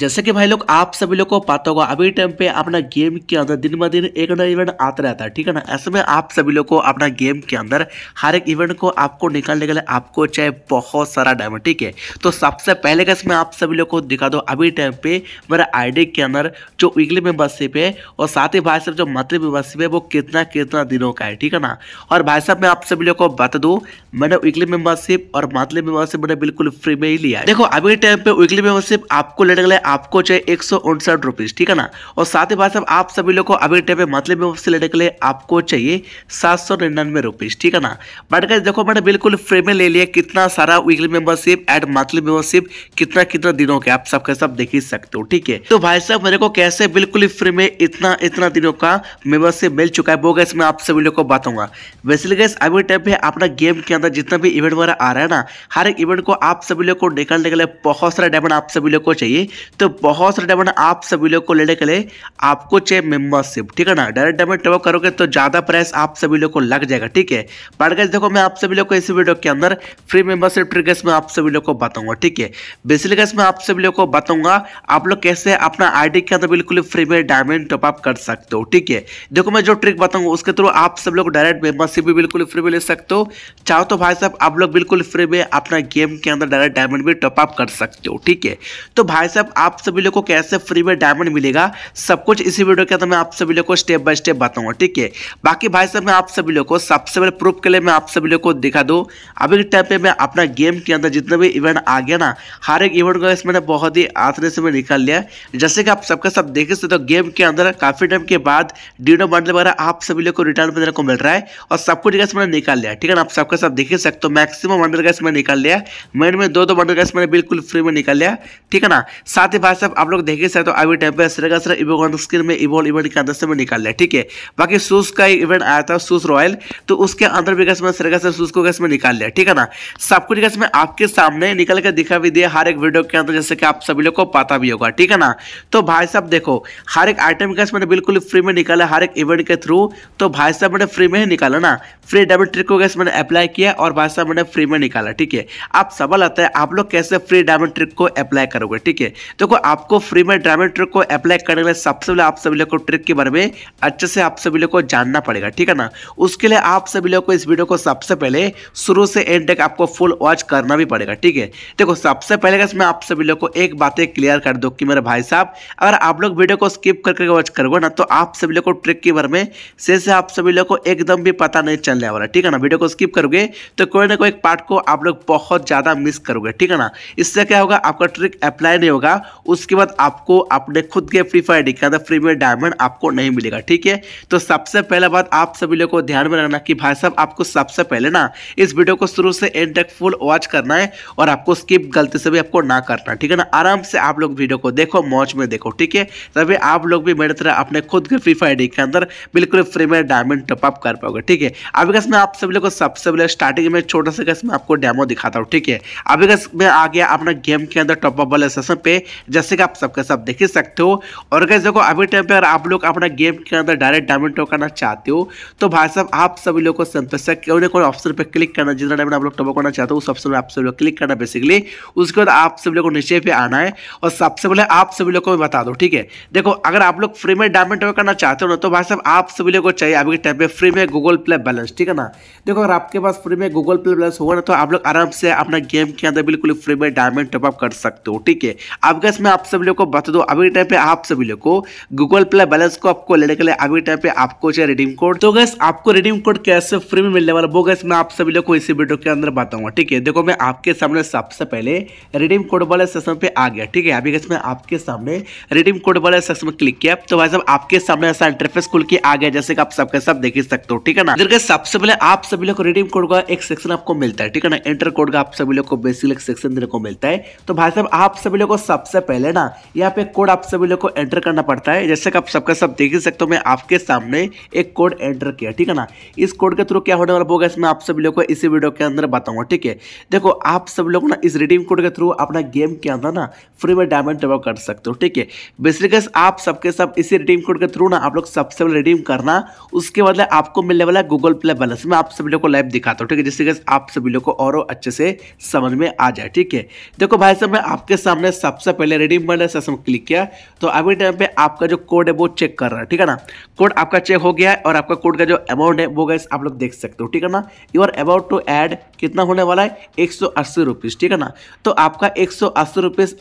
जैसे कि भाई लोग आप सभी लोग को पता होगा अभी टाइम पे अपना गेम के अंदर दिन ब दिन एक नया इवेंट आता रहता है ठीक है ना ऐसे में आप सभी लोग को अपना गेम के अंदर हर एक इवेंट को आपको निकालने के लिए आपको चाहे बहुत सारा डायमंड ठीक है तो सबसे पहले का इसमें आप सभी लोग को दिखा दो अभी टाइम पे मेरे आई के अंदर जो वीकली मेम्बरशिप है और साथ ही भाई साहब जो मंथली मेम्बरशिप है वो कितना कितना दिनों का है ठीक है ना और भाई साहब मैं आप सभी लोग को बता दूँ मैंने वीकली मेम्बरशिप और मंथली मेम्बरशिप मैंने बिल्कुल फ्री में ही लिया देखो अभी टाइम पे वीकली मेम्बरशिप आपको लेने के लिए आपको चाहिए एक सौ उनसठ रुपीज़ ठीक है ना और साथ ही बात सब आप सभी लोग को अभी टाइम में मंथली में से लेने के लिए आपको चाहिए सात सौ निन्यानवे रुपीज़ ठीक है ना बट गैस देखो मैंने बिल्कुल फ्री में ले लिया कितना सारा weekly membership and monthly membership कितना कितना दिनों के आप सबके सब देख ही सकते हो ठीक है तो भाई साहब मेरे को कैसे बिल्कुल फ्री में इतना इतना दिनों का मेंबरशिप मिल चुका है वो गैस मैं आप सभी लोग को बताऊंगा वैसे गैस अभी टाइम पे अपना गेम के अंदर जितना भी इवेंट वगैरह आ रहा है ना हर एक इवेंट को आप सभी लोग को निकालने के लिए बहुत सारा डायमंड आप सभी लोग को चाहिए तो बहुत सारे डायमंड आप सभी लोग को लेने के लिए आपको चाहिए मेम्बरशिप ठीक है ना डायरेक्ट डायमंड ट्रेवल करोगे तो ज़्यादा प्राइस आप सभी लोग को लग जाएगा ठीक है बट गैस देखो मैं आप सभी लोग को इस वीडियो के अंदर फ्री मेंबरशिप ट्रिगर्स में आप सभी लोग को बताऊंगा ठीक है बेसिकली गैस मैं आप सभी लोग को बताऊंगा आप लोग कैसे अपना आई के अंदर बिल्कुल फ्री में डायमंड टॉपअप कर सकते हो ठीक है देखो मैं जो ट्रिक बताऊंगा उसके थ्रू आप सब लोग डायरेक्ट मेम्बरशिप भी बिल्कुल फ्री में ले सकते हो चाहो तो भाई साहब आप लोग बिल्कुल फ्री में अपना गेम के अंदर डायरेक्ट डायमंड भी टॉपअप कर सकते हो ठीक है तो भाई साहब आप सभी लोग को कैसे फ्री में डायमंड मिलेगा सब कुछ इसी वीडियो के अंदर मैं आप सभी लोग को स्टेप बाय स्टेप बताऊंगा ठीक है बाकी भाई साहब मैं आप सभी लोग को सबसे पहले प्रूफ के लिए मैं आप सभी लोग को दिखा दूँ अभी के टाइम पे मैं अपना गेम के अंदर जितने भी इवेंट आ गया ना हर एक इवेंट को इसमें बहुत ही आसानी से मैं निकाल लिया जैसे कि आप सबका सब देख सकते हो गेम तो के अंदर काफ़ी टाइम के बाद डीनो बंडल वगैरह आप सभी लोग को रिटर्न देने को मिल रहा है और सब कुछ गैस मैंने निकाल लिया ठीक है ना आप सबका सब देख सकते हो मैक्सिमम बंडल गैस मैंने निकाल लिया मेन में दो दो बंडल गैस मैंने बिल्कुल फ्री में निकाल लिया ठीक है ना साथ ही भाई साहब आप लोग देखे सर तो अभी टाइम पर श्रेगा सर इवो ऑन स्क्रीन में इवोल इवेंट के अंदर से मैं निकाल लिया ठीक है बाकी सूस का एक इवेंट आया था सूस रॉयल तो उसके अंदर भी कैसे मैंने श्रेगा सर सूस को कैसे मैं निकाल लिया ठीक है ना सब कुछ कैसे मैं आपके सामने निकल के दिखा भी दिया हर एक वीडियो के अंदर जैसे कि आप सभी लोग को पता भी होगा ठीक है ना तो भाई साहब देखो हर एक आइटम कैसे मैंने बिल्कुल फ्री में निकाला हर एक इवेंट के थ्रू तो भाई साहब मैंने फ्री में ही निकाला ना फ्री डबल ट्रिक को कैसे मैंने अप्लाई किया और भाई साहब मैंने फ्री में निकाला ठीक है आप सवाल आता है आप लोग कैसे फ्री डायमंड ट्रिक को अप्लाई करोगे ठीक है तो देखो आपको फ्री में ड्राइवर ट्रिक को अप्लाई करने के लिए सबसे पहले आप सभी लोग को ट्रिक के बारे में अच्छे से आप सभी लोग को जानना पड़ेगा ठीक है ना उसके लिए आप सभी लोग को इस वीडियो को सबसे पहले शुरू से एंड तक आपको फुल वॉच करना भी पड़ेगा ठीक है देखो सबसे पहले इसमें आप सभी लोग को एक बातें क्लियर कर दो कि मेरे भाई साहब अगर आप लोग वीडियो को स्किप करके वॉच करोगे ना तो आप सभी लोग को ट्रिक के बारे में से से आप सभी लोग को एकदम भी पता नहीं चलने वाला ठीक है ना वीडियो को स्किप करोगे तो कोई ना कोई पार्ट को आप लोग बहुत ज़्यादा मिस करोगे ठीक है ना इससे क्या होगा आपका ट्रिक अप्लाई नहीं होगा उसके बाद आपको अपने खुद के फ्री फायर डी था फ्री में डायमंड आपको नहीं मिलेगा ठीक है तो सबसे पहला बात आप सभी लोग को ध्यान में रखना कि भाई साहब आपको सबसे पहले ना इस वीडियो को शुरू से एंड तक फुल वॉच करना है और आपको स्किप गलती से भी आपको ना करना ठीक है ना आराम से आप लोग वीडियो को देखो मौज में देखो ठीक है तभी आप लोग भी मेरे तरह अपने खुद के फ्री फायर के अंदर बिल्कुल फ्री में डायमंड टॉपअप कर पाओगे ठीक है अभी कस मैं आप सभी लोग को सबसे पहले स्टार्टिंग में छोटा सा कस मैं आपको डेमो दिखाता हूँ ठीक है अभी कस मैं आ गया अपना गेम के अंदर टॉपअप वाले सेशन पे जैसे कि आप सबके सब देख ही सकते हो और कैसे देखो अभी टाइम पे अगर आप लोग अपना गेम के अंदर डायरेक्ट डायमंड टो करना चाहते हो तो भाई साहब आप सभी लोग को सिंपल क्यों ना कोई ऑप्शन पर क्लिक करना जितना डायमंड आप लोग टबो करना चाहते हो उस ऑप्शन पर आप सभी लोग क्लिक करना बेसिकली उसके बाद आप सभी लोग को नीचे पे आना है और सबसे पहले आप सभी लोग को बता दो ठीक है देखो अगर आप लोग फ्री में डायमंड टबो करना चाहते हो ना तो भाई साहब आप सभी लोग को चाहिए अभी के टाइम पे फ्री में गूगल प्ले बैलेंस ठीक है ना देखो अगर आपके पास फ्री में गूगल प्ले बैलेंस होगा ना तो आप लोग आराम से अपना गेम के अंदर बिल्कुल फ्री में डायमंड टॉपअप कर सकते हो ठीक है आपके गैस मैं आप सभी लोग को बता दो अभी टाइम पे आप सभी लोग को गूगल प्ले बैलेंस को आपको लेने के लिए अभी टाइम पे आपको चाहिए रिडीम कोड तो गैस आपको रिडीम कोड कैसे फ्री में मिलने वाला वो गैस मैं आप सभी लोग को इसी वीडियो के अंदर बताऊंगा ठीक है देखो मैं आपके सामने सबसे पहले रिडीम कोड वाले सेक्शन पे आ गया ठीक है अभी गैस मैं आपके सामने रिडीम कोड वाले सेक्शन में क्लिक किया तो भाई साहब आपके सामने ऐसा इंटरफेस खुल के आ गया जैसे कि आप सबके सब देख ही सकते हो ठीक है ना इधर सबसे पहले आप सभी लोग को रिडीम कोड का एक सेक्शन आपको मिलता है ठीक है ना एंटर कोड का आप सभी लोग को बेसिक सेक्शन देने को मिलता है तो भाई साहब आप सभी लोग को सबसे सबसे पहले ना यहाँ पे कोड आप सभी लोग को एंटर करना पड़ता है जैसे कि आप सबका सब देख ही सकते हो मैं आपके सामने एक कोड एंटर किया ठीक है ना इस कोड के थ्रू क्या होने वाला होगा इसमें आप सभी लोग को इसी वीडियो के अंदर बताऊंगा ठीक है देखो आप सभी लोग ना इस रिडीम कोड के थ्रू अपना गेम के अंदर ना फ्री में डायमंड डेवलप कर सकते हो ठीक है बेसिकस आप सबके सब इसी रिडीम कोड के थ्रू ना आप लोग सबसे पहले रिडीम करना उसके बाद आपको मिलने वाला है गूगल प्ले बैलेंस मैं आप सभी लोग को लाइव दिखाता हूँ ठीक है जिससे आप सभी लोग को और अच्छे से समझ में आ जाए ठीक है देखो भाई साहब मैं आपके सामने सबसे पहले पहले रेडीम बन से में क्लिक किया तो अभी टाइम पे आपका जो कोड है वो चेक कर रहा है ठीक है ना कोड आपका चेक हो गया है और आपका कोड का जो अमाउंट है वो गैस आप लोग देख सकते हो ठीक है ना you are about to add कितना होने वाला है एक सौ ठीक है ना तो आपका एक सौ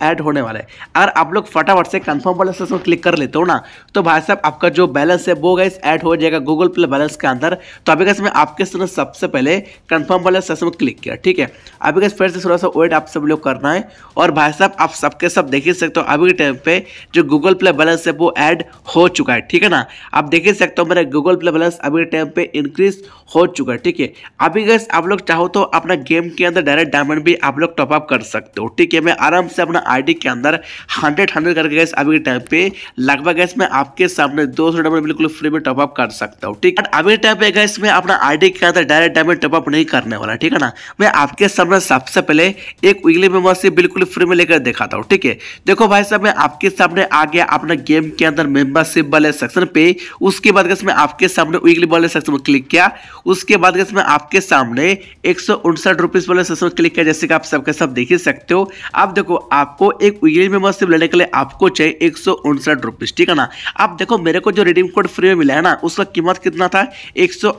ऐड होने वाला है अगर आप लोग फटाफट से कन्फर्म वाले सेशन क्लिक कर लेते हो ना तो भाई साहब आपका जो बैलेंस है वो गैस ऐड हो जाएगा गूगल प्ले बैलेंस के अंदर तो अभी गैस मैं आपके साथ सबसे पहले कन्फर्म वाले सेशन क्लिक किया ठीक है अभी गैस फिर से थोड़ा सा वेट आप सब लोग करना है और भाई साहब आप सबके सब देख ही सकते हो अभी के टाइम पे जो गूगल प्ले बैलेंस है वो ऐड हो चुका है ठीक है ना आप देख ही सकते हो मेरा गूगल प्ले बैलेंस अभी के टाइम पे इंक्रीज हो चुका है ठीक है अभी गैस आप लोग चाहो तो अपना गेम के अंदर डायरेक्ट डायमंड भी आप लोग टॉपअप कर सकते हो ठीक है मैं आराम से अपना आई के अंदर हंड्रेड हंड्रेड करके गैस अभी के टाइम पे लगभग गैस मैं आपके सामने दो सौ डायमंड बिल्कुल फ्री में टॉपअप कर सकता हूँ ठीक है अभी के टाइम पे गैस मैं अपना आई के अंदर डायरेक्ट डायमंड टॉपअप नहीं करने वाला ठीक है ना मैं आपके सामने सबसे पहले एक वीकली मेमोरशिप बिल्कुल फ्री में लेकर दिखाता हूँ ठीक है देखो भाई साहब मैं आपके सामने आ गया अपना गेम के अंदर मेंबरशिप वाले सेक्शन पे उसके बाद मैं आपके सामने वीकली वाले सेक्शन में क्लिक किया उसके बाद मैं आपके सामने एक सौ वाले सेक्शन क्लिक किया जैसे कि आप सबके सब देख ही सकते हो अब देखो आपको एक वीकली मेंबरशिप लेने के लिए आपको चाहिए एक सौ ठीक है ना अब देखो मेरे को जो रिडीम कोड फ्री में मिला है ना उसका कीमत कितना था एक सौ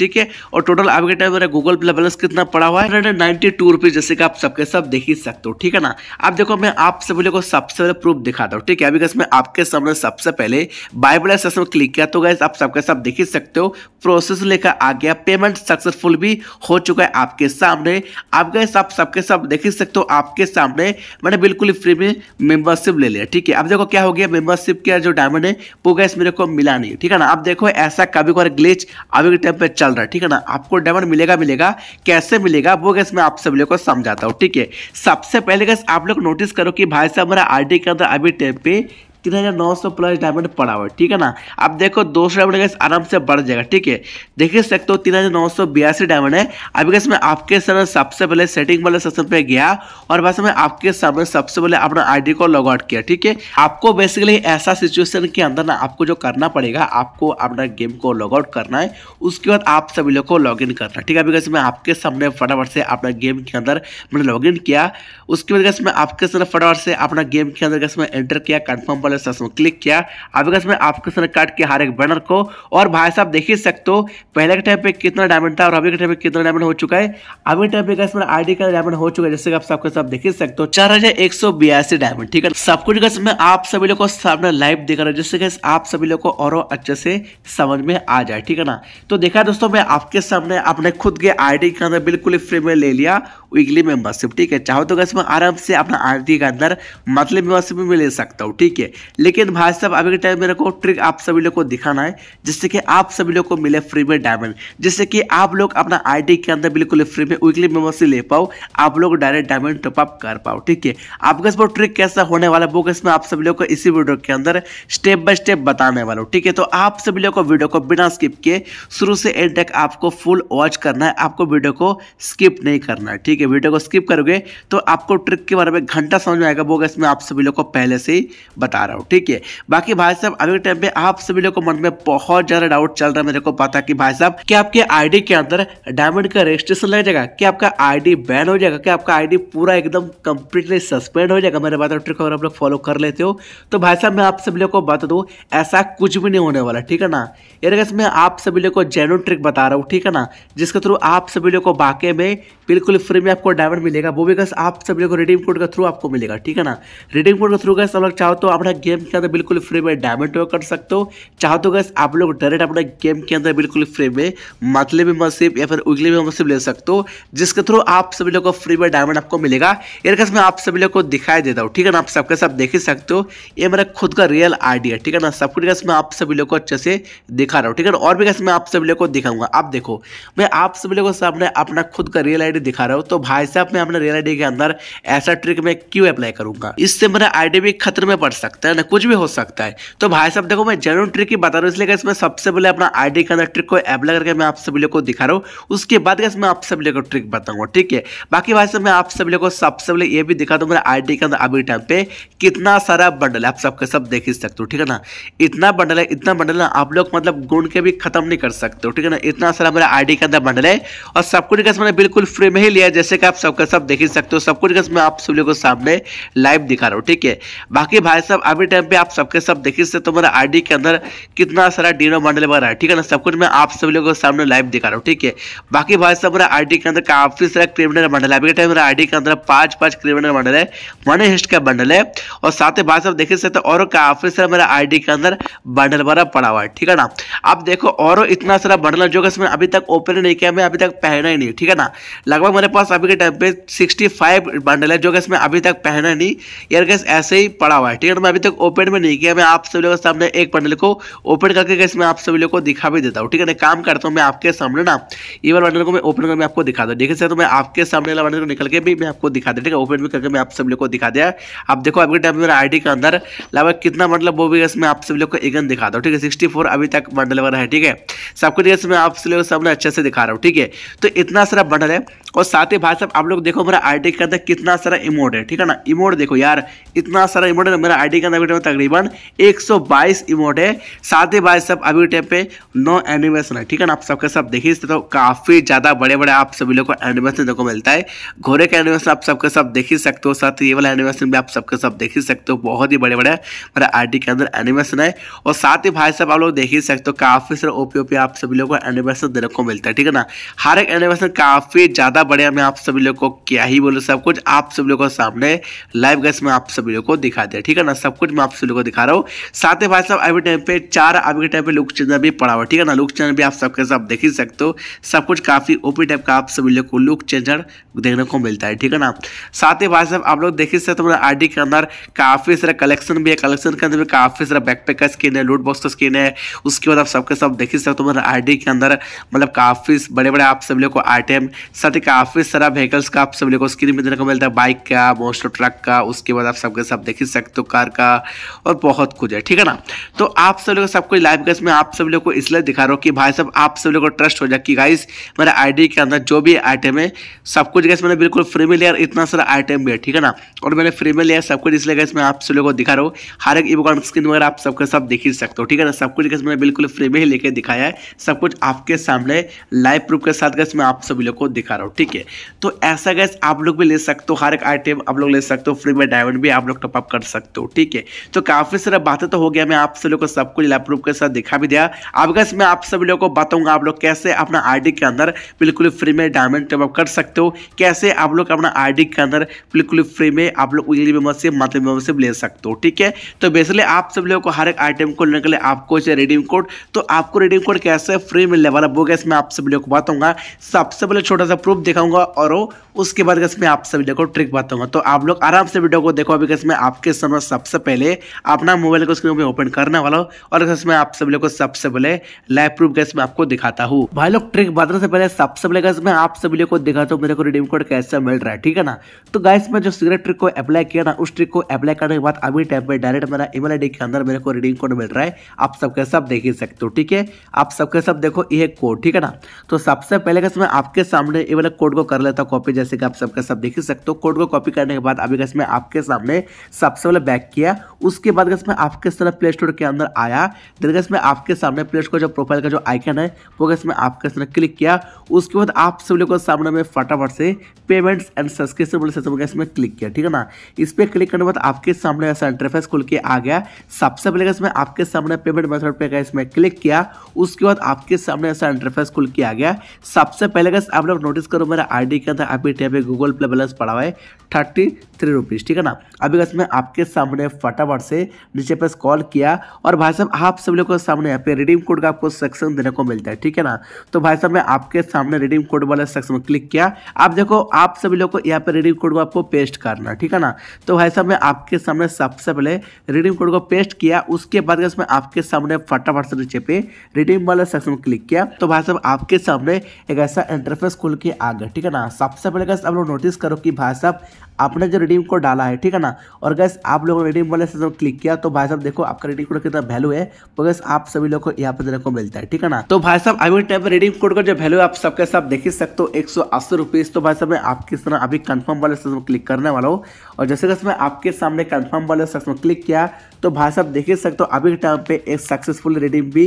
ठीक है और टोटल आपके टाइम मेरा गूगल पे बैलेंस कितना पड़ा हुआ है नाइन्टी टू जैसे कि आप सबके सब देख ही सकते हो ठीक है ना अब देखो मैं आप सब पहले को सबसे पहले प्रूफ दिखाता हूँ ठीक है अभी मैं आपके सामने सबसे पहले बाइबल बड़ा सेक्शन में क्लिक किया तो गैस आप सबके सब देख ही सकते हो प्रोसेस लेकर आ गया पेमेंट सक्सेसफुल भी हो चुका है आपके सामने आप गए आप सबके सब देख ही सकते हो आपके सामने मैंने बिल्कुल फ्री में मेंबरशिप ले लिया ठीक है अब देखो क्या हो गया मेंबरशिप का जो डायमंड है वो गैस मेरे को मिला नहीं ठीक है ना आप देखो ऐसा कभी कभार ग्लिच अभी के टाइम पर चल रहा है ठीक है ना आपको डायमंड मिलेगा मिलेगा कैसे मिलेगा वो गैस मैं आप सब लोग को समझाता हूँ ठीक है सबसे पहले गैस आप लोग नोटिस करो कि भाई आज से हमारा आर के अंदर अभी टाइम पे तीन हज़ार नौ सौ प्लस डायमंड पड़ा हुआ है ठीक है ना अब देखो दो सौ डायमंड गैस आराम से बढ़ जाएगा ठीक है देख सकते हो तीन हज़ार नौ सौ बयासी डायमंड है अभी कैसे मैं आपके सर सबसे पहले सेटिंग वाले सेशन पे गया और बस मैं आपके सामने सबसे पहले अपना आईडी को लॉग आउट किया ठीक है आपको बेसिकली ऐसा सिचुएशन के अंदर ना आपको जो करना पड़ेगा आपको अपना गेम को लॉग आउट करना है उसके बाद आप सभी लोग को लॉग करना ठीक है अभी कैसे मैं आपके सामने फटाफट से अपना गेम के अंदर मैंने लॉग किया उसके बाद गैस में आपके सर फटाफट से अपना गेम के अंदर गैस में एंटर किया कन्फर्म वाले सर्च में क्लिक किया अभी गैस में आपके सर काट के हर एक बैनर को और भाई साहब देख ही सकते हो पहले के टाइम पे कितना डायमंड था और अभी के टाइम पे कितना डायमंड हो चुका है अभी के टाइम पे गैस में आईडी का डायमंड हो चुका है जैसे कि आप सबके साथ देख ही सकते हो चार हजार एक सौ बयासी डायमंड ठीक है सब कुछ गैस में आप सभी लोग को सामने लाइव देख रहा हूँ जिससे आप सभी लोग को और अच्छे से समझ में आ जाए ठीक है ना तो देखा दोस्तों मैं आपके सामने अपने खुद के आईडी के अंदर बिल्कुल फ्री में ले लिया वीकली मेंबरशिप ठीक है चाहो तो गैस मैं आराम से अपना आर के अंदर मतलब मेंबरशिप में ले सकता हूँ ठीक है लेकिन भाई साहब अभी के टाइम मेरे को ट्रिक आप सभी लोग को दिखाना है जिससे कि आप सभी लोग को मिले फ्री में डायमंड जिससे कि आप लोग अपना आर के अंदर बिल्कुल फ्री में वीकली मेंबरशिप ले पाओ आप लोग डायरेक्ट डायमंड टॉपअप कर पाओ ठीक है आपके इस पर ट्रिक कैसा होने वाला है वो इसमें आप सभी लोग को इसी वीडियो के अंदर स्टेप बाय स्टेप बताने वाला हूँ ठीक है तो आप सभी लोग को वीडियो को बिना स्किप किए शुरू से एंड तक आपको फुल वॉच करना है आपको वीडियो को स्किप नहीं करना है ठीक है वीडियो को स्किप करोगे तो आप आपको ट्रिक के बारे में घंटा समझ में आएगा वो गैस मैं आप सभी लोग को पहले से ही बता रहा हूँ ठीक है बाकी भाई साहब अभी टाइम पे आप सभी लोग को मन में बहुत ज़्यादा डाउट चल रहा है मेरे को पता कि भाई साहब कि आपके आईडी के अंदर डायमंड का रजिस्ट्रेशन लग जाएगा कि आपका आईडी बैन हो जाएगा कि आपका आईडी पूरा एकदम कंप्लीटली सस्पेंड हो जाएगा मेरे बात ट्रिक अगर आप लोग फॉलो कर लेते हो तो भाई साहब मैं आप सभी लोग को बता दू ऐसा कुछ भी नहीं होने वाला ठीक है ना ये गैस मैं आप सभी लोग को जेनुअन ट्रिक बता रहा हूँ ठीक है ना जिसके थ्रू आप सभी लोग को बाकी में बिल्कुल फ्री में आपको डायमंड मिलेगा वो भी गैस आप सभी मेरे को रिडीम कोड के थ्रू आपको मिलेगा ठीक है ना रिडीम कोड के थ्रू गैस आप लोग चाहो तो अपना गेम के अंदर बिल्कुल फ्री में डायमंड कर सकते हो चाहो तो गैस आप लोग डायरेक्ट अपने गेम के अंदर बिल्कुल फ्री में मंथली में मसीब या फिर वीकली में मसीब ले सकते हो जिसके थ्रू आप सभी लोग को फ्री में डायमंड आपको मिलेगा यार गैस मैं आप सभी लोग को दिखाई देता हूँ ठीक है ना आप सबके साथ देख ही सकते हो ये मेरा खुद का रियल आइडिया ठीक है ना सब कुछ गैस मैं आप सभी लोग को अच्छे से दिखा रहा हूँ ठीक है ना और भी गैस मैं आप सभी लोग को दिखाऊंगा आप देखो मैं आप सभी लोगों को सामने अपना खुद का रियल आईडी दिखा रहा हूँ तो भाई साहब मैं अपने रियल आईडी के अंदर ऐसा ट्रिक मैं क्यों अप्लाई करूंगा इससे मेरा आईडी भी खतरे में पड़ सकता है ना कुछ भी हो सकता है तो भाई साहब देखो मैं जेनुअन ट्रिक ही बता रहा हूँ इसलिए इसमें सबसे पहले अपना आईडी के अंदर ट्रिक को अप्लाई करके मैं आप सभी लोग को दिखा रहा हूँ उसके बाद कैसे मैं आप सभी लोग को ट्रिक बताऊंगा ठीक है बाकी भाई साहब मैं आप सभी लोग को सबसे पहले ये भी दिखा दूँ मेरे आई के अंदर अभी टाइम पे कितना सारा बंडल है आप सबके सब देख ही सकते हो ठीक है ना इतना बंडल है इतना बंडल ना आप लोग मतलब गुण के भी खत्म नहीं कर सकते हो ठीक है ना इतना सारा मेरा आई के अंदर बंडल है और सब कुछ मैंने बिल्कुल फ्री में ही लिया जैसे कि आप सबके सब देख ही सकते हो सब कुछ फिगर्स मैं आप सभी को सामने लाइव दिखा रहा हूँ ठीक है बाकी भाई साहब अभी टाइम पे आप सबके सब देख सकते तो मेरा आईडी के अंदर कितना सारा डीनो मॉडल वगैरह है ठीक है ना सब कुछ मैं आप सभी को सामने लाइव दिखा रहा हूँ ठीक है बाकी भाई साहब मेरा आई के अंदर काफी सारा क्रिमिनल मंडल है अभी टाइम मेरा आई के अंदर पाँच पाँच क्रिमिनल मंडल है मन हिस्ट का मंडल है और साथ ही भाई साहब देख सकते और काफी सारा मेरा आई के अंदर बंडल वगैरह पड़ा हुआ है ठीक है ना आप देखो और इतना सारा बंडल जो कि अभी तक ओपन नहीं किया मैं अभी तक पहना ही नहीं ठीक है ना लगभग मेरे पास अभी के टाइम पे 65 फाइव बंडल है जो कि इसमें अभी तक पहना नहीं यार गैस ऐसे ही पड़ा हुआ है ठीक है मैं अभी तक ओपन में नहीं किया मैं आप सभी लोगों के सामने एक बंडल को ओपन करके गैस मैं आप सभी लोगों को दिखा भी देता हूँ ठीक है ना काम करता हूँ मैं आपके सामने ना ये बंडल को मैं ओपन करके आपको दिखा दूँ देखिए सर तो मैं आपके सामने वाला बंडल को निकल के भी मैं आपको दिखा दे ठीक है ओपन भी करके मैं आप सभी लोग को दिखा दिया आप देखो अभी टाइम मेरा आई के अंदर लगभग कितना मंडल मतलब वो भी गैस मैं आप सभी लोग को एगन दिखा दूँ ठीक है सिक्सटी अभी तक बंडल वगैरह है ठीक है सब कुछ गैस मैं आप सभी लोग सामने अच्छे से दिखा रहा हूँ ठीक है तो इतना सारा बंडल है और साथ ही भाई साहब आप लोग देखो मेरा आई के अंदर कितना सारा इमोट है ठीक है ना इमोट देखो यार इतना सारा इमोट है मेरा आईडी के अंदर अभी तकरीबन 122 इमोट है साथ ही बाईस सब अभी टाइम पे नो एनिमेशन है ठीक है ना आप सबके सब देखिए हो काफ़ी ज़्यादा बड़े बड़े आप सभी लोग को एनिमेशन देखो मिलता है घोड़े का एनिमेशन आप सबके सब देख ही सकते हो साथ ही ये वाला एनिमेशन भी आप सबके सब देख ही सकते हो बहुत ही बड़े बड़े मेरा आई के अंदर एनिमेशन है और साथ ही भाई साहब आप लोग देख ही सकते हो काफ़ी सारे ओपी ओपी आप सभी लोग को एनिमेशन देखने को मिलता है ठीक है ना हर एक एनिमेशन काफ़ी ज़्यादा बढ़िया मैं आप सभी लोग को क्या ही बोलूँ सब कुछ कुछ आप सब लोगों के सामने लाइव गैस में आप सभी लोगों को दिखा दिया ठीक है ना सब कुछ मैं आप सभी लोगों को दिखा रहा हूँ साथ ही भाई साहब अभी टाइम पे चार अभी के टाइम पे लुक चैनल भी पड़ा हुआ ठीक है ना लुक चैनल भी आप सबके साथ देख ही सकते हो सब कुछ काफ़ी ओपी टाइप का आप सभी लोग को लुक चेंजर देखने को मिलता है ठीक है ना साथ ही भाई साहब आप लोग देख ही सकते हो आर तो के अंदर काफ़ी सारा कलेक्शन भी है कलेक्शन के अंदर भी काफ़ी सारा बैकपैक का स्क्रीन है लूट बॉक्स का स्क्रीन है उसके बाद आप सबके साथ देख ही सकते हो आर तो के अंदर मतलब काफ़ी बड़े बड़े आप सभी लोग को आइटम साथ ही काफ़ी सारा व्हीकल्स का आप सभी लोग को स्क्रीन में देखने को मिलता है बाइक का मोस्टर ट्रक का उसके बाद आप सबके सब देख ही सकते हो कार का और बहुत कुछ है ठीक है ना तो आप सब लोग सबको लाइव गैस में आप सब लोग को इसलिए दिखा रहा हूँ कि भाई साहब आप सब लोग को ट्रस्ट हो जाए कि गाइस मेरे आईडी के अंदर जो भी आइटम है सब कुछ गैस मैंने बिल्कुल फ्री में लिया इतना सारा आइटम भी है ठीक है ना और मैंने फ्री में लिया सब कुछ इसलिए गैस मैं आप सब लोग को दिखा रहा हूँ हर एक इवकॉन स्क्रीन वगैरह आप सबके सब देख ही सकते हो ठीक है ना सब कुछ गैस मैंने बिल्कुल फ्री में ही लेके दिखाया है सब कुछ आपके सामने लाइव प्रूफ के साथ गैस मैं आप सभी लोग को दिखा रहा हूँ ठीक है तो ऐसा गैस आप लोग भी ले सकते सकते हो हर एक आइटम आप लोग ले सकते हो फ्री में डायमंड भी आप लोग टॉपअप कर सकते हो ठीक है तो काफ़ी सारा बातें तो हो गया मैं आप सभी लोग को सब कुछ लैपटॉप के साथ दिखा भी दिया अब गैस मैं आप सभी लोग को बताऊंगा आप लोग कैसे अपना आईडी के अंदर बिल्कुल फ्री में डायमंड टॉपअप कर सकते हो कैसे आप लोग अपना आईडी के अंदर बिल्कुल फ्री में आप लोग वीकली मेम्बरशिप मंथली मेम्बरशिप ले सकते हो ठीक है तो बेसिकली आप सभी लोगों को हर एक आइटम को लेने के लिए आपको रिडीम कोड तो आपको रिडीम कोड कैसे फ्री मिलने वाला वो गैस मैं आप सभी लोग को बताऊंगा सबसे पहले छोटा सा प्रूफ दिखाऊंगा और उसके बाद गैस मैं आप सभी वीडियो को ट्रिक बताऊंगा तो आप लोग आराम से वीडियो को देखो अभी इसमें आपके समय सबसे पहले अपना मोबाइल को स्क्रीन पे ओपन करने वाला हो और इसमें आप सभी लोग को सबसे पहले लाइव प्रूफ गैस मैं आपको दिखाता हूँ भाई लोग ट्रिक बताने से पहले सबसे पहले गैस मैं आप सभी लोग को दिखाता हूँ मेरे को रिडीम कोड कैसे मिल रहा है ठीक है ना तो गैस मैं जो सिगरेट ट्रिक को अप्लाई किया ना उस ट्रिक को अप्लाई करने के बाद अभी टाइम पर डायरेक्ट मेरा ईमेल आईडी के अंदर मेरे को रिडीम कोड मिल रहा है आप सबके सब देख ही सकते हो ठीक है आप सबके सब देखो ये कोड ठीक है ना तो सबसे पहले गैस मैं आपके सामने ये वाला कोड को कर लेता हूँ कॉपी जैसे कि आप सबके सब देख ही सकते सकते हो कोड को कॉपी करने के बाद अभी मैं आपके सामने सबसे पहले बैक किया उसके बाद इसमें आपके सामने प्ले स्टोर के अंदर आया देन इसमें आपके सामने प्ले स्टोर का जो प्रोफाइल का जो आइकन है वो इसमें आपके सामने क्लिक किया उसके बाद आप सब लोगों के सामने में फटाफट से पेमेंट्स एंड सब्सक्रिप्शन वाले सेक्शन में इसमें क्लिक किया ठीक है ना इस पर क्लिक करने के बाद आपके सामने ऐसा इंटरफेस खुल के आ गया सबसे पहले इसमें आपके सामने पेमेंट मेथड पर का इसमें क्लिक किया उसके बाद आपके सामने ऐसा इंटरफेस खुल के आ गया सबसे पहले आप लोग नोटिस करो मेरा आईडी के अंदर आप टैब गूगल प्ले बैलेंस पड़ा हुआ है थर्टी थ्री रुपीज़ ठीक है ना अभी बस मैं आपके सामने फटाफट से नीचे पर कॉल किया और भाई साहब आप सब लोगों के सामने यहाँ पे रिडीम कोड का आपको सेक्शन देने को मिलता है ठीक है ना तो भाई साहब मैं आपके सामने रिडीम कोड वाले सेक्शन में क्लिक किया आप देखो आप सभी लोग को यहाँ पे रिडीम कोड को आपको पेस्ट करना ठीक है ना तो भाई साहब मैं आपके सामने सबसे पहले रिडीम कोड को पेस्ट किया उसके बाद मैं आपके सामने फटाफट से नीचे पे रिडीम वाले सेक्शन में क्लिक किया तो भाई साहब आपके सामने एक ऐसा इंटरफेस खोल के आ गया ठीक है ना सबसे पहले आप लोग नोटिस करो कि भाषा आपने जो रिडीम कोड डाला है ठीक है ना और गैस आप लोगों ने रिडीम वाले से जब क्लिक किया तो भाई साहब देखो आपका रिडीम कोड कितना वैल्यू है तो गैस आप सभी लोगों को यहाँ पर देखने को मिलता है ठीक है ना तो भाई साहब अभी टाइम पर रिडीम कोड का जो वैल्यू आप सबके साथ देख ही सकते हो एक सौ तो भाई साहब मैं आपके तरह अभी कन्फर्म वाले से क्लिक करने वाला हूँ और जैसे कि मैं आपके सामने कन्फर्म वाले से क्लिक किया तो भाई साहब देख ही सकते हो अभी के टाइम पे एक सक्सेसफुल रिडीम भी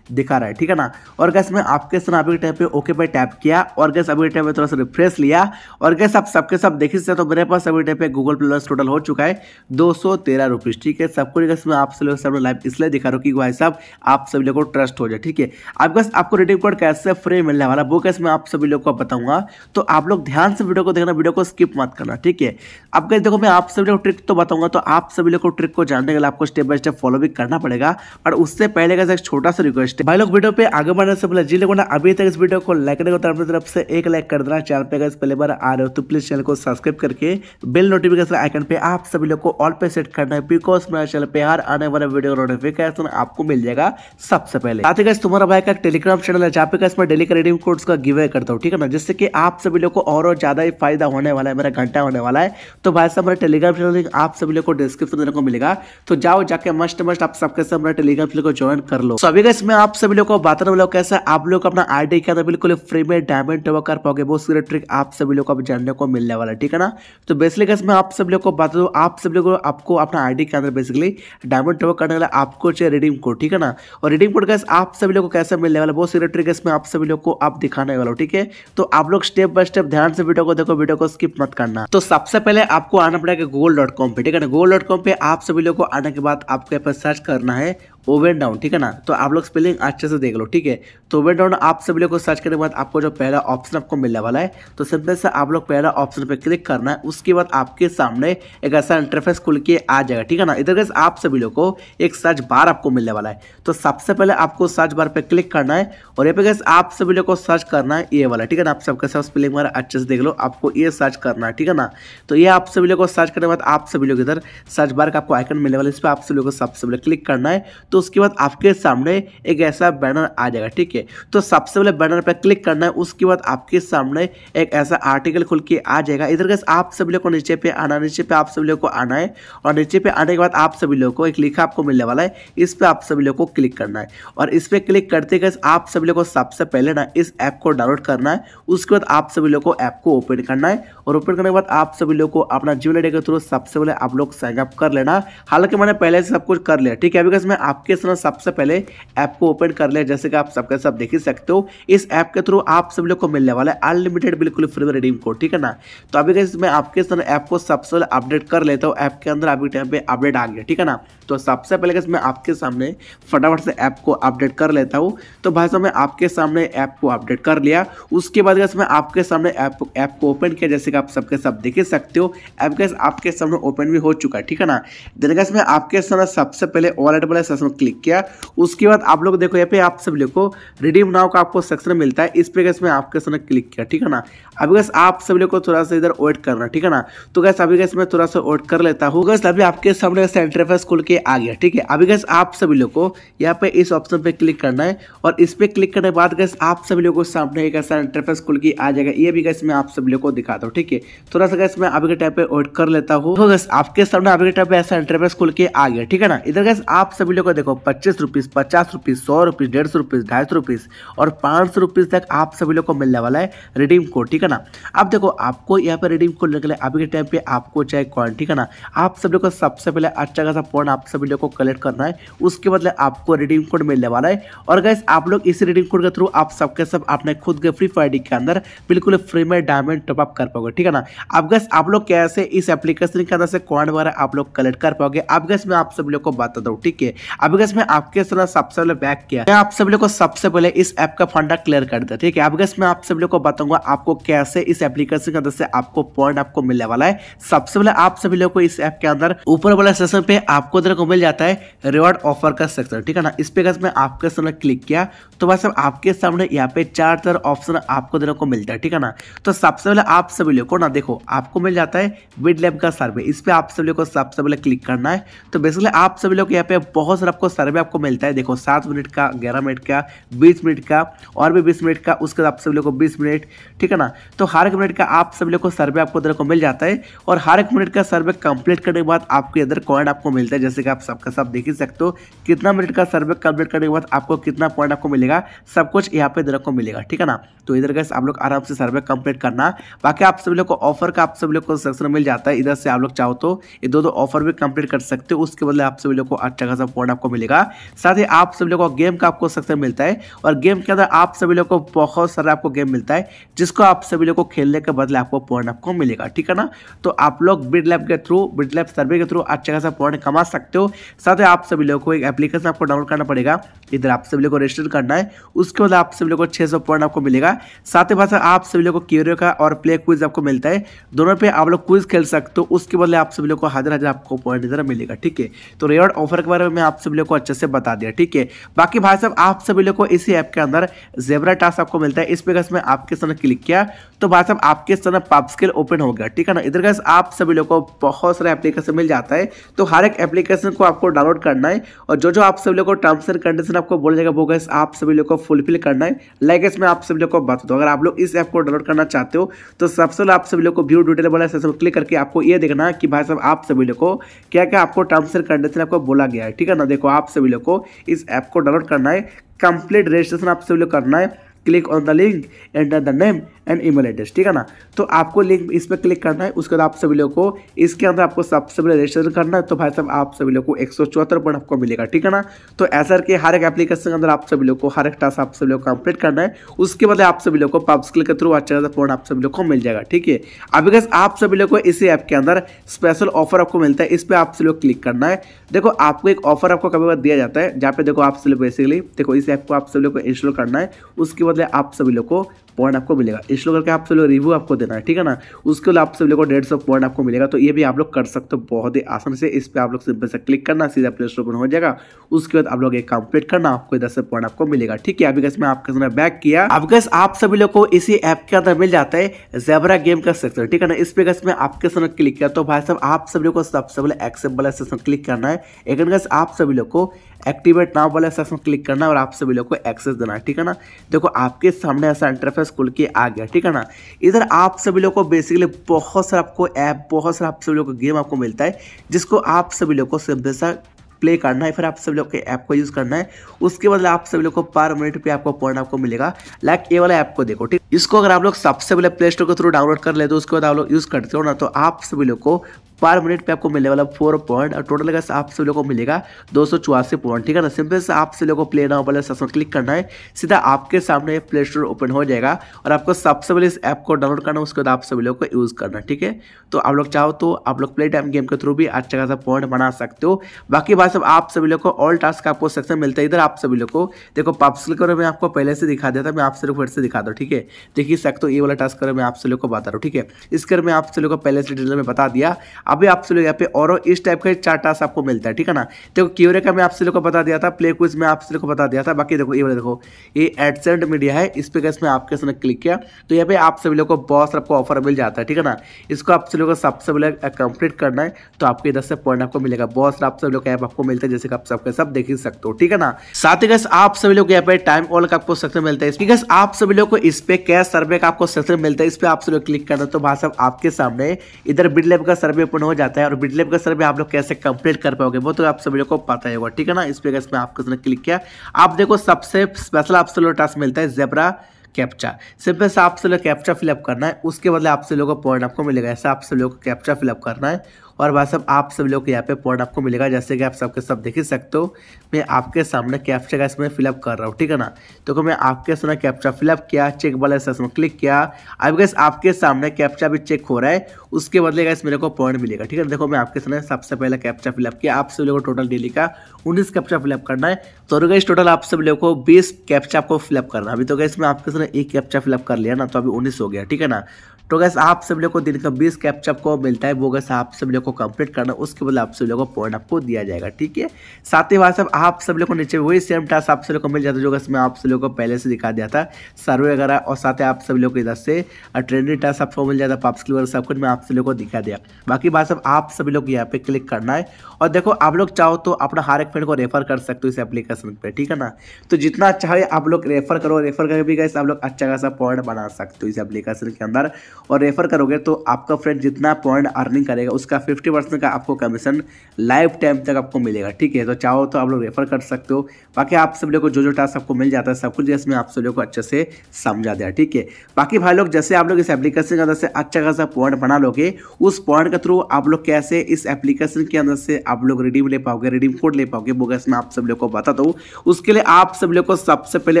दिखा रहा है ठीक है ना और गैस मैं आपके सामने अभी के टाइम पे ओके पे टैप किया और गैस अभी के टाइम पे थोड़ा सा रिफ्रेश लिया और गैस आप सबके साथ देख ही सकते हो तो मेरे पास सभी डे पे गूगल प्लस टोटल हो चुका है दो सौ तेरह रुपीज़ ठीक है सब कुछ मैं आप सभी सब लाइव इसलिए दिखा रहा हूँ कि भाई साहब आप सभी लोग को ट्रस्ट हो जाए ठीक है आप बस आपको रेडिंग कोड कैसे फ्री मिलने वाला वो कैसे मैं आप सभी लोग को बताऊंगा तो आप लोग ध्यान से वीडियो को देखना वीडियो को स्किप मत करना ठीक है अब कैसे देखो मैं आप सभी लोग ट्रिक तो बताऊंगा तो आप सभी लोग को ट्रिक को जानने के लिए आपको स्टेप बाई स्टेप फॉलो भी करना पड़ेगा और उससे पहले का एक छोटा सा रिक्वेस्ट है भाई लोग वीडियो पे आगे बढ़ने से पहले जिले को ना अभी तक इस वीडियो को लाइक नहीं होता अपनी तरफ से एक लाइक कर देना चैनल पर अगर पहले बार आ रहे हो तो प्लीज चैनल को सब्सक्राइब करके बिल नोटिफिकेशन आइकन पे आप सभी लोग को ऑल पे सेट करना है बिकॉज मेरे चैनल पे हर आने वाले वीडियो नोटिफिकेशन आपको मिल जाएगा सबसे पहले साथ ही तुम्हारा भाई का टेलीग्राम चैनल है जहाँ पे मैं डेली का रिडीम कोड्स का गिवे करता हूँ ठीक है ना जिससे कि आप सभी लोग को और और ज्यादा ही फायदा होने वाला है मेरा घंटा होने वाला है तो भाई साहब मेरा टेलीग्राम चैनल आप सभी लोग को डिस्क्रिप्शन देने को मिलेगा तो जाओ जाके मस्ट मस्ट आप सबके साथ मेरा टेलीग्राम चैनल को ज्वाइन कर लो सभी गैस मैं आप सभी लोग को बताने वाला कैसे आप लोग अपना आईडी के अंदर बिल्कुल फ्री में डायमंड कर पाओगे ट्रिक आप सभी लोग को जानने को मिलने वाला है ठीक है ना तो बेसिकली गैस मैं आप सब लोग को बता दूँ आप सब लोग को आपको अपना आईडी के अंदर बेसिकली डायमंड टॉप करने वाला आपको चाहिए रिडीम कोड ठीक है ना और रिडीम कोड गैस आप सभी लोग को कैसे मिलने वाला बहुत सीरियस गैस मैं आप सभी लोग को आप दिखाने वाला ठीक है तो आप लोग स्टेप बाय स्टेप ध्यान से वीडियो को देखो वीडियो को स्किप मत करना तो सबसे पहले आपको आना पड़ेगा गूगल डॉट कॉम पे ठीक है ना गूगल डॉट कॉम पे आप सभी लोग को आने के बाद आपको यहाँ पर सर्च करना है ओवर डाउन ठीक है ना तो आप लोग स्पेलिंग अच्छे से देख लो ठीक है तो ओवर डाउन आप सभी लोग को सर्च करने के बाद आपको जो पहला ऑप्शन आपको मिलने वाला है तो सिंपल से आप लोग पहला ऑप्शन पर क्लिक करना है उसके बाद आपके सामने एक ऐसा इंटरफेस खुल के आ जाएगा ठीक है ना इधर कैसे आप सभी लोग को एक सर्च बार आपको मिलने वाला है तो सबसे पहले आपको सर्च बार पर क्लिक करना है और ये पे कैसे आप सभी लोग को सर्च करना है ये वाला ठीक है ना आप सबके साथ स्पेलिंग वाला अच्छे से देख लो आपको ये सर्च करना है ठीक है ना तो ये आप सभी लोग को सर्च करने के बाद आप सभी लोग इधर सर्च बार का आपको आइकन मिलने वाला है इस पर आप सभी लोग को सबसे पहले क्लिक करना है तो उसके बाद आपके सामने एक ऐसा बैनर आ जाएगा ठीक है तो सबसे पहले बैनर पर क्लिक करना है उसके बाद आपके सामने एक ऐसा आर्टिकल खुल के आ जाएगा इधर के आप सभी लोग को नीचे पे आना नीचे पे आप सभी लोग को आना है और नीचे पे आने के बाद आप सभी लोग को एक लिखा आपको मिलने वाला है इस पर आप सभी लोग को क्लिक करना है और इस पर क्लिक करते गए आप सभी लोग को सबसे पहले ना इस ऐप को डाउनलोड करना है उसके बाद आप सभी लोग को ऐप को ओपन करना है और ओपन करने के बाद आप सभी लोग को अपना जीवन के थ्रू सबसे पहले आप लोग साइनअप कर लेना हालांकि मैंने पहले से सब कुछ कर लिया ठीक है बिकॉज मैं आप आपके एप्लीकेशन सबसे पहले ऐप को ओपन कर ले जैसे कि आप सबके सब देख ही सकते हो इस ऐप के थ्रू आप सब लोग को मिलने वाला है अनलिमिटेड बिल्कुल फ्री में रिडीम कोड ठीक है ना तो अभी कैसे मैं आपके एप्लीकेशन ऐप को सबसे पहले अपडेट कर लेता हूँ ऐप के अंदर अभी टाइम पर अपडेट आ गया ठीक है ना तो सबसे पहले कैसे मैं आपके सामने फटाफट से ऐप को अपडेट कर लेता हूँ तो भाई साहब मैं आपके सामने ऐप को अपडेट कर लिया उसके बाद कैसे मैं आपके सामने ऐप ऐप को ओपन किया जैसे कि आप सबके सब देख ही सकते हो ऐप कैसे आपके सामने ओपन भी हो चुका है ठीक है ना दिन कैसे मैं आपके सामने सबसे पहले वॉलेट वाले सेशन में क्लिक किया उसके बाद आप लोग देखो यहाँ पे आप सब लोग को रिडीम नाव का आपको सेक्शन मिलता है इस पे गैस मैं आपके सामने क्लिक किया ठीक है ना अभी गैस आप सब लोग को थोड़ा सा इधर वेट करना ठीक है ना तो गैस अभी गैस मैं थोड़ा सा वेट कर लेता हूँ गैस अभी आपके सामने ऐसा इंटरफेस खुल के आ गया ठीक है अभी गैस आप सभी लोग को यहाँ पे इस ऑप्शन पे क्लिक करना है और इस पे क्लिक करने के बाद गैस आप सभी लोग को सामने एक ऐसा इंटरफेस खुल के आ जाएगा ये भी गैस मैं आप सभी लोग को दिखाता हूँ ठीक है थोड़ा सा गैस मैं अभी के टाइम पे वेट कर लेता हूँ तो गैस आपके सामने अभी के टाइम पे ऐसा इंटरफेस खुल के आ गया ठीक है ना इधर गैस आप सभी लोग को देखो पच्चीस रुपीस पचास रुपीस सौ रुपीस डेढ़ सौ रुपीस ढाई सौ रुपीस और पाँच सौ रुपीज़ तक आप सभी लोग को मिलने वाला है रिडीम कोड ठीक है ना अब देखो आपको यहाँ पर रिडीम कोड लेने के लिए अभी के टाइम पे आपको चाहिए कॉइन ठीक है ना आप सभी लोग को सबसे पहले अच्छा खासा पॉइंट आप सभी लोग को कलेक्ट करना है उसके बदले आपको रिडीम कोड मिलने वाला है और गैस आप लोग इसी रिडीम कोड के थ्रू आप सबके सब अपने खुद के फ्री फायर के अंदर बिल्कुल फ्री में डायमंड टॉपअप कर पाओगे ठीक है ना अब गैस आप लोग कैसे इस एप्लीकेशन के अंदर से कॉइन वगैरह आप लोग कलेक्ट कर पाओगे अब गैस मैं आप सभी लोग को बता दूँ ठीक है अभी गैस मैं आपके साथ सबसे पहले बैक किया मैं आप सब लोग को सबसे पहले इस ऐप का फंडा क्लियर कर दे ठीक है अब गैस मैं आप सब लोग को बताऊंगा आपको कैसे इस एप्लीकेशन के अंदर से आपको पॉइंट आपको मिलने वाला है सबसे पहले आप सभी लोग को इस ऐप के अंदर ऊपर वाला सेक्शन पे आपको इधर को मिल जाता है रिवॉर्ड ऑफर का सेक्शन ठीक है ना इस पे अगर मैं आपके सामने क्लिक किया तो बस आपके सामने यहाँ पे चार तरह ऑप्शन आपको इधर को मिलता है ठीक है ना तो सबसे पहले आप सभी लोग को ना देखो आपको मिल जाता है विड लैब का सर्वे इस पे आप सभी लोग को सबसे पहले क्लिक करना है तो बेसिकली आप सभी लोग यहाँ पे बहुत सारा आपको सर्वे आपको मिलता है देखो सात मिनट का ग्यारह मिनट का बीस मिनट का और भी बीस मिनट का उसके बाद आप सभी लोग को बीस मिनट ठीक है ना तो हर एक मिनट का आप सभी लोग को सर्वे आपको इधर को मिल जाता है और हर एक मिनट का सर्वे कंप्लीट करने के बाद आपको इधर कॉइन आपको मिलता है जैसे कि आप सबका सब देख ही सकते हो कितना मिनट का सर्वे कंप्लीट करने के बाद आपको कितना पॉइंट आपको मिलेगा सब कुछ यहाँ पे इधर को मिलेगा ठीक है ना तो इधर का आप लोग आराम से सर्वे कंप्लीट करना बाकी आप सभी लोग को ऑफर का आप सभी लोग को सक्सेस मिल जाता है इधर से आप लोग चाहो तो ये दो दो ऑफर भी कंप्लीट कर सकते हो उसके बदले आप सभी लोग को अच्छा खासा पॉइंट आपको मिलेगा साथ ही आप सभी लोगों को गेम का आपको सक्सेस मिलता है और गेम के अंदर आप सभी लोगों को बहुत सारा आपको गेम मिलता है जिसको आप सभी लोगों को खेलने के बदले आपको पॉइंट आपको मिलेगा ठीक है ना तो आप लोग बिड लैब के थ्रू बिड लैब सर्वे के थ्रू अच्छा खासा पॉइंट कमा सकते हो साथ ही आप सभी लोग को एक एप्लीकेशन आपको डाउनलोड करना पड़ेगा इधर आप सभी लोग को रजिस्टर करना है उसके बाद आप सभी लोग को छः पॉइंट आपको मिलेगा साथ ही साथ आप सभी लोग को क्यूरियो का और प्ले क्विज आपको मिलता है दोनों पे आप लोग क्विज खेल सकते हो उसके बदले आप सभी लोग को हजार हजार आपको पॉइंट इधर मिलेगा ठीक है तो रेवॉर्ड ऑफर के बारे में आप सभी लोग को अच्छे से बता दिया ठीक है बाकी भाई साहब आप सभी लोग को इसी ऐप के अंदर जेबरा टास्क आपको मिलता है इस पे गैस में आपके सन क्लिक किया तो भाई साहब आपके सन पाप स्किल ओपन हो गया ठीक है ना इधर गैस आप सभी लोग को बहुत सारे एप्लीकेशन मिल जाता है तो हर एक एप्लीकेशन को आपको डाउनलोड करना है और जो जो आप सभी लोग को टर्म्स एंड कंडीशन आपको बोल जाएगा वो गैस आप सभी लोग को फुलफिल करना है लाइक इसमें आप सभी लोग को बता दो अगर आप लोग इस ऐप को डाउनलोड करना चाहते हो तो सबसे पहले आप सभी लोग को व्यू डिटेल वाला सेक्शन क्लिक करके आपको ये देखना है कि भाई साहब आप सभी लोग को क्या क्या आपको टर्म्स एंड कंडीशन आपको बोला गया है ठीक है ना को आप सभी लोग को इस ऐप को डाउनलोड करना है कंप्लीट रजिस्ट्रेशन आप सभी लोग करना है click on the link enter the name and email address ठीक है ना तो आपको लिंक इस पर क्लिक करना है उसके बाद आप सभी लोग को इसके अंदर आपको सबसे पहले रजिस्टर करना है तो भाई साहब आप सभी लोग को एक सौ चौहत्तर पॉइंट आपको मिलेगा ठीक है ना तो ऐसा करके हर एक एप्लीकेशन के अंदर आप सभी लोग को हर एक टास्क आप सभी लोग कंप्लीट करना है उसके बाद आप सभी लोग को पब स्किल के थ्रू अच्छा खासा पॉइंट आप सभी लोग को मिल जाएगा ठीक है अभी कैसे आप सभी लोग को इसी ऐप के अंदर स्पेशल ऑफर आपको मिलता है इस पर आप सभी लोग क्लिक करना है देखो आपको एक ऑफर आपको कभी बार दिया जाता है जहाँ पे देखो आप सभी लोग बेसिकली देखो इस ऐप को आप सभी लोग को इंस्टॉल करना है उसके बदले आप सभी लोग को पॉइंट आपको मिलेगा इस लोग करके आप सब लोग रिव्यू आपको देना है ठीक है ना उसके लिए आप सब लोग को डेढ़ सौ पॉइंट आपको मिलेगा तो ये भी आप लोग कर सकते हो बहुत ही आसान से इस पर आप लोग सिंपल से क्लिक करना सीधा प्ले स्टोर हो जाएगा उसके बाद आप लोग एक कंप्लीट करना आपको दस पॉइंट आपको मिलेगा ठीक है अभी कैसे मैं आपके बैक किया अब कैसे आप सभी लोग को इसी ऐप के अंदर मिल जाता है जेबरा गेम का सेक्शन ठीक है ना इस पे कैसे मैं आपके सामने क्लिक किया तो भाई साहब आप सभी लोग को सबसे पहले एक्सेप्ट वाला सेक्शन क्लिक करना है एक गैस आप सभी लोग को एक्टिवेट नाव वाला सेक्शन क्लिक करना है और आप सभी लोग को एक्सेस देना है ठीक है ना देखो आपके सामने ऐसा इंटरफेस स्कूल खुल के आ गया ठीक है ना इधर आप सभी लोग को बेसिकली बहुत सारा आपको ऐप बहुत सारा आप सभी लोग को गेम आपको मिलता है जिसको आप सभी लोग को हमेशा प्ले करना है फिर आप सभी लोग के ऐप को यूज़ करना है उसके बाद आप सभी लोग को पर मिनट पे आपको पॉइंट आपको मिलेगा लाइक ये वाला ऐप को देखो ठीक इसको अगर आप लोग सबसे पहले प्ले स्टोर के थ्रू डाउनलोड कर लेते तो उसके बाद आप लोग यूज़ करते हो ना तो आप सभी लोग को पर मिनट पे आपको मिलने वाला फोर पॉइंट और टोटल अगर आप सभी लोग को मिलेगा दो पॉइंट ठीक है ना सिंपल से आप सभी लोग को प्ले नाउ वाले सबसे क्लिक करना है सीधा आपके सामने प्ले स्टोर ओपन हो जाएगा और आपको सबसे पहले इस ऐप को डाउनलोड करना है उसके बाद आप सभी लोग को यूज़ करना है ठीक है तो आप लोग चाहो तो आप लोग प्ले टाइम गेम के थ्रू भी अच्छा खासा पॉइंट बना सकते हो बाकी बात सब आप सभी लोग को ऑल टास्क आपको सेक्शन मिलता है इधर आप सभी लोग को देखो पॉप्सिल करो मैं आपको पहले से दिखा देता मैं आप सिर्फ फिर से दिखा दो ठीक है देख ही सकते हो ये वाला टास्क करो मैं आप सभी लोग को बता रहा हूँ ठीक है इसके मैं आप सभी लोग को पहले से डिटेल में बता दिया अभी आप लोग यहाँ पे और इस टाइप का चार टास्क आपको मिलता है ठीक है ना देखो क्यूरे का मैं आप लोग को बता दिया था प्ले क्विज में आप लोग को बता दिया था बाकी देखो ये बोले देखो ये एडसेंट मीडिया है इस पर मैं आपके सामने क्लिक किया तो यहाँ पे आप सभी लोग को बॉस आपको ऑफर मिल जाता है ठीक है ना इसको आप सभी लोग सबसे पहले कंप्लीट करना है तो आपके इधर से पॉइंट आपको मिलेगा बॉस आप सभी लोग ऐप आपको मिलता है जैसे कि आप सबके सब देख ही सकते हो ठीक है ना साथ ही आप सभी लोग यहाँ पे टाइम ऑल का आपको सक्सेस मिलता है गैस आप सभी लोग को इस पे कैश सर्वे का आपको सक्सेस मिलता है इस पर आप सभी लोग क्लिक करना तो भाई साहब आपके सामने इधर बिड लेब का सर्वे ओपन हो जाता है और बिटलेप का सर्वे आप लोग कैसे कंप्लीट कर पाओगे वो तो आप सभी लोग को पता ही होगा ठीक है ना इस पर इसमें आप किसने क्लिक किया आप देखो सबसे स्पेशल आप सब टास्क मिलता है जेबरा कैप्चा सिर्फ से आप सब लोग कैप्चा फिलअप करना है उसके बदले आप सब लोगों को पॉइंट आपको मिलेगा ऐसे आपसे लोगों को कैप्चा फिलअप करना है और भाई साहब आप सब लोग यहाँ पे पॉइंट आपको मिलेगा जैसे कि आप सबके सब देख ही सकते हो मैं आपके सामने कैप्चा का इसमें फिलअप कर रहा हूँ ठीक है ना तो मैं आपके सामने कैप्चा फिलअप किया चेक वाला इसमें क्लिक किया अब गैस आपके सामने कैप्चा भी चेक हो रहा है उसके बदले गैस मेरे को पॉइंट मिलेगा ठीक है देखो मैं आपके सामने सबसे पहले कैप्चा फिलअप किया आप सब लोग को टोटल डेली का उन्नीस कैप्चा फिलअप करना है तो गैस टोटल आप सब लोग को बीस कैप्चा आपको फिलअप करना अभी तो गैस मैं आपके सामने एक कैप्चा फिलअप कर लिया ना तो अभी उन्नीस हो गया ठीक है ना तो गैस आप सब लोग को दिन का बीस कैप्चअप को मिलता है वो गैस आप सब लोग को कंप्लीट करना उसके बाद आप सब लोग को पॉइंट आपको दिया जाएगा ठीक है साथ ही बात सब आप सब लोग को नीचे वही सेम टास्क आप सब लोग को मिल जाता है जो गैस मैं आप सब लोग को पहले से दिखा दिया था सर्वे वगैरह और साथ ही आप सब लोग को इधर से ट्रेनिंग टास्क आपको मिल जाता है पाप्स सब कुछ मैं आप सब लोग को दिखा दिया बाकी बात सब आप सभी लोग यहाँ पे क्लिक करना है और देखो आप लोग चाहो तो अपना हर एक फ्रेंड को रेफर कर सकते हो इस एप्लीकेशन पर ठीक है ना तो जितना चाहे आप लोग रेफर करो रेफर करके भी गए आप लोग अच्छा खासा पॉइंट बना सकते हो इस एप्लीकेशन के अंदर और रेफर करोगे तो आपका फ्रेंड जितना पॉइंट अर्निंग करेगा उसका फिफ्टी परसेंट का आपको कमीशन लाइफ टाइम तक आपको मिलेगा ठीक है तो चाहो तो आप लोग रेफर कर सकते हो बाकी आप सब लोग को जो जो टास्क आपको मिल जाता है सब कुछ जैसे आप सब लोग को अच्छे से समझा दिया ठीक है बाकी भाई लोग जैसे आप लोग इस एप्लीकेशन के अंदर से अच्छा खासा पॉइंट बना लोगे उस पॉइंट के थ्रू आप लोग कैसे इस एप्लीकेशन के अंदर से आप लोग रिडीम ले पाओगे रिडीम कोड ले पाओगे बोगस मैं आप सब लोग को बता दूँ उसके लिए आप सब लोग को सबसे पहले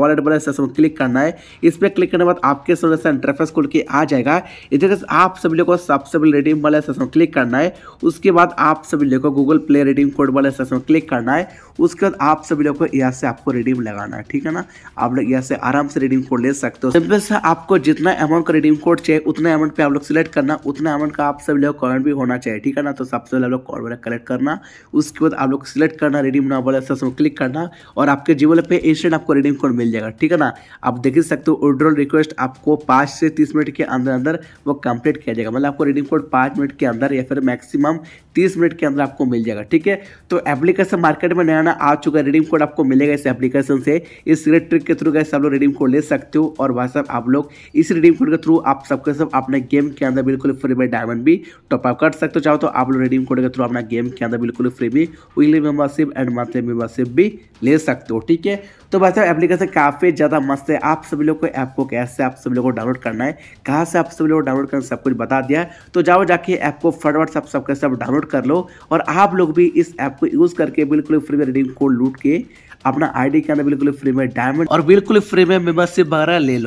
ऑलरेड वाले सेशन क्लिक करना है इस पर क्लिक करने के बाद आपके सामने इंटरफेस खुल के आ जाएगा इधर आप सभी लोगों को सबसे पहले रेडीम वाले सेशन क्लिक करना है उसके बाद आप सभी लोगों को गूगल प्ले रेडीम कोड वाले सेशन क्लिक करना है उसके बाद आप सभी लोगों को यहाँ से आपको रेडीम लगाना है ठीक है ना आप लोग यहाँ से आराम से रेडीम कोड ले सकते हो सिंपल से आपको जितना अमाउंट का रेडीम कोड चाहिए उतना अमाउंट पर आप लोग सिलेक्ट करना उतना अमाउंट का आप सभी लोग कॉइन भी होना चाहिए ठीक है ना तो सबसे पहले आप लोग कॉड वाला कलेक्ट करना उसके बाद आप लोग सिलेक्ट करना रेडीम नाम वाले सेशन क्लिक करना और आपके जीवन पे इंस्टेंट आपको रेडीम कोड मिल जाएगा ठीक है ना आप देख सकते हो विड्रॉल रिक्वेस्ट आपको पाँच से तीस मिनट के अंदर अंदर अंदर वो कंप्लीट किया जाएगा मतलब आपको रीडिंग कोड पाँच मिनट के अंदर या फिर मैक्सिमम तीस मिनट के अंदर आपको मिल जाएगा ठीक है तो एप्लीकेशन मार्केट में नया ना आ चुका है रिडीम कोड आपको मिलेगा इस एप्लीकेशन से इस सीरेट ट्रिक के थ्रू गए सब लोग रिडीम कोड ले सकते हो और भाई साहब आप लोग इस रिडीम कोड के थ्रू आप सबके सब अपने गेम के अंदर बिल्कुल फ्री में डायमंड भी टॉपअप कर सकते हो चाहो तो आप लोग रिडीम कोड के थ्रू अपना गेम के अंदर बिल्कुल फ्री भी weekly membership and monthly membership भी ले सकते हो ठीक है तो भाई साहब एप्लीकेशन काफ़ी ज़्यादा मस्त है आप सभी लोग को ऐप को कैसे आप सभी लोग को डाउनलोड करना है कहाँ से आप सभी लोग डाउनलोड करना सब कुछ बता दिया है तो जाओ जाके ऐप को फटाफट सब सबके सब डाउनलोड डाउनलोड कर लो और आप लोग भी इस ऐप को यूज़ करके बिल्कुल फ्री में रिडीम कोड लूट के अपना आईडी के अंदर बिल्कुल फ्री में डायमंड और बिल्कुल फ्री में मेंबरशिप वगैरह ले लो